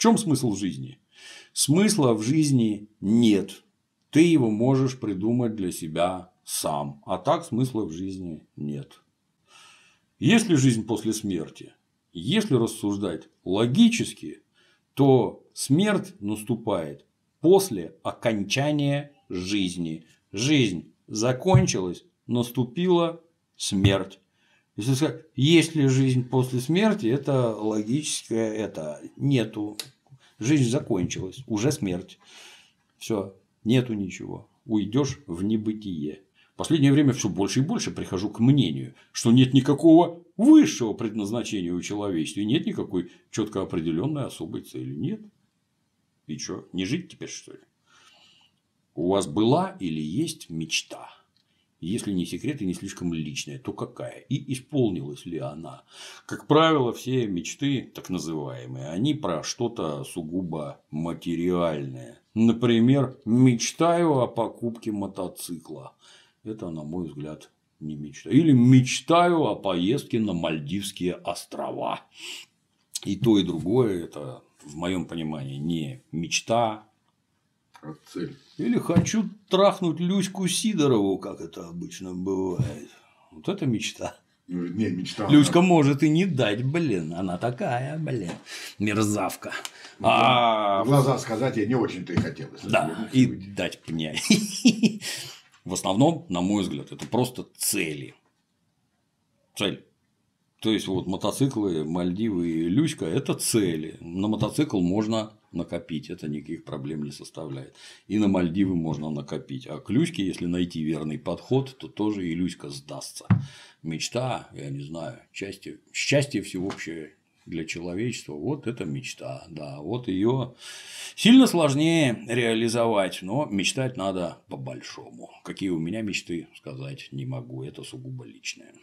чем смысл жизни? Смысла в жизни нет. Ты его можешь придумать для себя сам. А так смысла в жизни нет. Есть ли жизнь после смерти? Если рассуждать логически, то смерть наступает после окончания жизни. Жизнь закончилась, наступила смерть. Есть ли жизнь после смерти, это логическое, это нету. Жизнь закончилась, уже смерть. Все, нету ничего. Уйдешь в небытие. В последнее время все больше и больше прихожу к мнению, что нет никакого высшего предназначения у человечества, и нет никакой четко определенной особой цели. Нет. И что, не жить теперь, что ли? У вас была или есть мечта? если не секрет и не слишком личная, то какая? И исполнилась ли она? Как правило, все мечты, так называемые, они про что-то сугубо материальное. Например, мечтаю о покупке мотоцикла. Это, на мой взгляд, не мечта. Или мечтаю о поездке на Мальдивские острова. И то, и другое – это, в моем понимании, не мечта, Цель. Или хочу трахнуть Люську Сидорову, как это обычно бывает. Вот это мечта. Ну, не, мечта. Люська она... может и не дать, блин. Она такая, блин, мерзавка. Ну, а... Глаза сказать я не очень-то и хотел Да, и дать пня. В основном, на мой взгляд, это просто цели. Цель. То есть, вот мотоциклы, Мальдивы и Люська – это цели. На мотоцикл можно накопить, это никаких проблем не составляет. И на Мальдивы можно накопить. А к Люське, если найти верный подход, то тоже и Люська сдастся. Мечта, я не знаю, счастье, счастье всеобщее для человечества. Вот это мечта, да, вот ее сильно сложнее реализовать, но мечтать надо по-большому. Какие у меня мечты, сказать не могу, это сугубо личное.